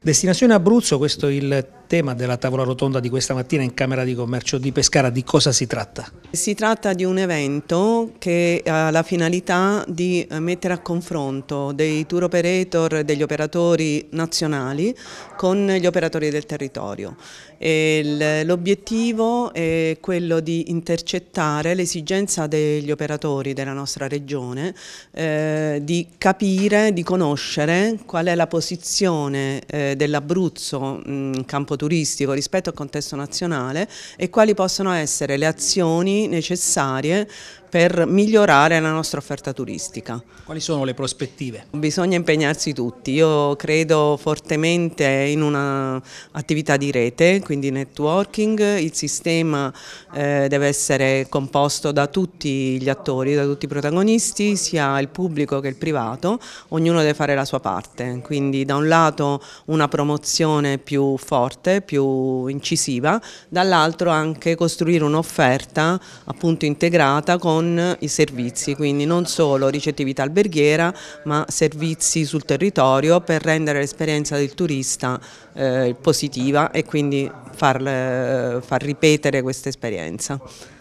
Destinazione Abruzzo, questo è il tema della tavola rotonda di questa mattina in Camera di Commercio di Pescara, di cosa si tratta? Si tratta di un evento che ha la finalità di eh, mettere a confronto dei tour operator, degli operatori nazionali con gli operatori del territorio. L'obiettivo è quello di intercettare l'esigenza degli operatori della nostra regione eh, di capire, di conoscere qual è la posizione eh, dell'Abruzzo in campo turistico rispetto al contesto nazionale e quali possono essere le azioni necessarie per migliorare la nostra offerta turistica. Quali sono le prospettive? Bisogna impegnarsi tutti, io credo fortemente in un'attività di rete, quindi networking, il sistema eh, deve essere composto da tutti gli attori, da tutti i protagonisti, sia il pubblico che il privato, ognuno deve fare la sua parte, quindi da un lato una promozione più forte, più incisiva, dall'altro anche costruire un'offerta appunto integrata con con i servizi, quindi non solo ricettività alberghiera ma servizi sul territorio per rendere l'esperienza del turista eh, positiva e quindi far, eh, far ripetere questa esperienza.